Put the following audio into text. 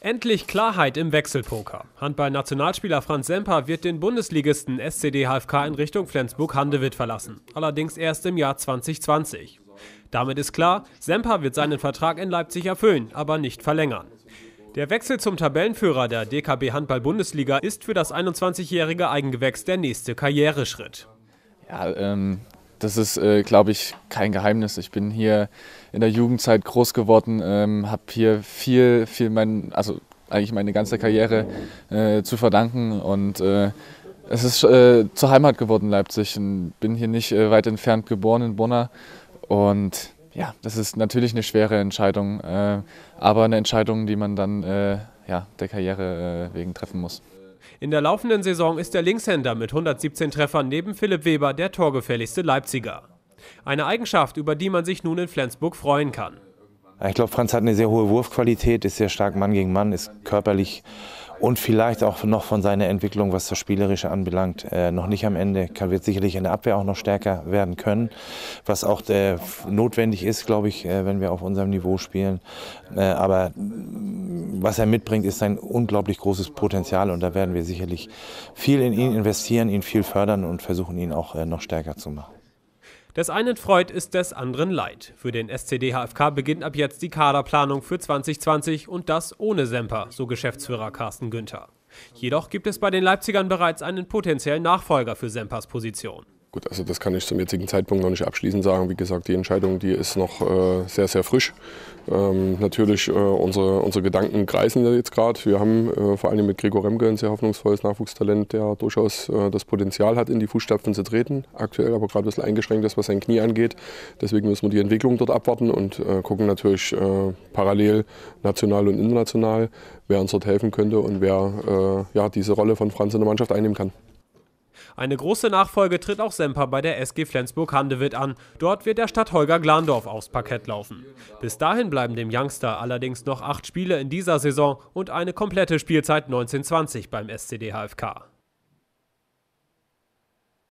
Endlich Klarheit im Wechselpoker. Handball-Nationalspieler Franz Semper wird den Bundesligisten SCD HFK in Richtung Flensburg-Handewitt verlassen, allerdings erst im Jahr 2020. Damit ist klar, Semper wird seinen Vertrag in Leipzig erfüllen, aber nicht verlängern. Der Wechsel zum Tabellenführer der DKB Handball-Bundesliga ist für das 21-jährige Eigengewächs der nächste Karriereschritt. Ja, ähm, das ist, äh, glaube ich, kein Geheimnis. Ich bin hier in der Jugendzeit groß geworden, ähm, habe hier viel, viel mein, also eigentlich meine ganze Karriere äh, zu verdanken und äh, es ist äh, zur Heimat geworden, Leipzig. Und bin hier nicht äh, weit entfernt geboren in Bonner und ja, das ist natürlich eine schwere Entscheidung, äh, aber eine Entscheidung, die man dann ja, der Karriere wegen treffen muss. In der laufenden Saison ist der Linkshänder mit 117 Treffern neben Philipp Weber der torgefährlichste Leipziger. Eine Eigenschaft, über die man sich nun in Flensburg freuen kann. Ich glaube, Franz hat eine sehr hohe Wurfqualität, ist sehr stark Mann gegen Mann, ist körperlich und vielleicht auch noch von seiner Entwicklung, was das Spielerische anbelangt, äh, noch nicht am Ende. Kann, wird sicherlich in der Abwehr auch noch stärker werden können, was auch äh, notwendig ist, glaube ich, äh, wenn wir auf unserem Niveau spielen. Äh, aber mm, was er mitbringt, ist ein unglaublich großes Potenzial und da werden wir sicherlich viel in ihn investieren, ihn viel fördern und versuchen, ihn auch äh, noch stärker zu machen. Des einen Freud ist des anderen Leid. Für den SCD HFK beginnt ab jetzt die Kaderplanung für 2020 und das ohne Semper, so Geschäftsführer Carsten Günther. Jedoch gibt es bei den Leipzigern bereits einen potenziellen Nachfolger für Sempers Position. Gut, also das kann ich zum jetzigen Zeitpunkt noch nicht abschließend sagen. Wie gesagt, die Entscheidung, die ist noch äh, sehr, sehr frisch. Ähm, natürlich, äh, unsere, unsere Gedanken kreisen jetzt gerade. Wir haben äh, vor allem mit Gregor Remke ein sehr hoffnungsvolles Nachwuchstalent, der durchaus äh, das Potenzial hat, in die Fußstapfen zu treten. Aktuell aber gerade ein bisschen eingeschränkt ist, was sein Knie angeht. Deswegen müssen wir die Entwicklung dort abwarten und äh, gucken natürlich äh, parallel national und international, wer uns dort helfen könnte und wer ja, diese Rolle von Franz in der Mannschaft einnehmen kann. Eine große Nachfolge tritt auch Semper bei der SG Flensburg-Handewitt an. Dort wird der Stadtholger Glandorf aufs Parkett laufen. Bis dahin bleiben dem Youngster allerdings noch acht Spiele in dieser Saison und eine komplette Spielzeit 1920 beim SCD HFK.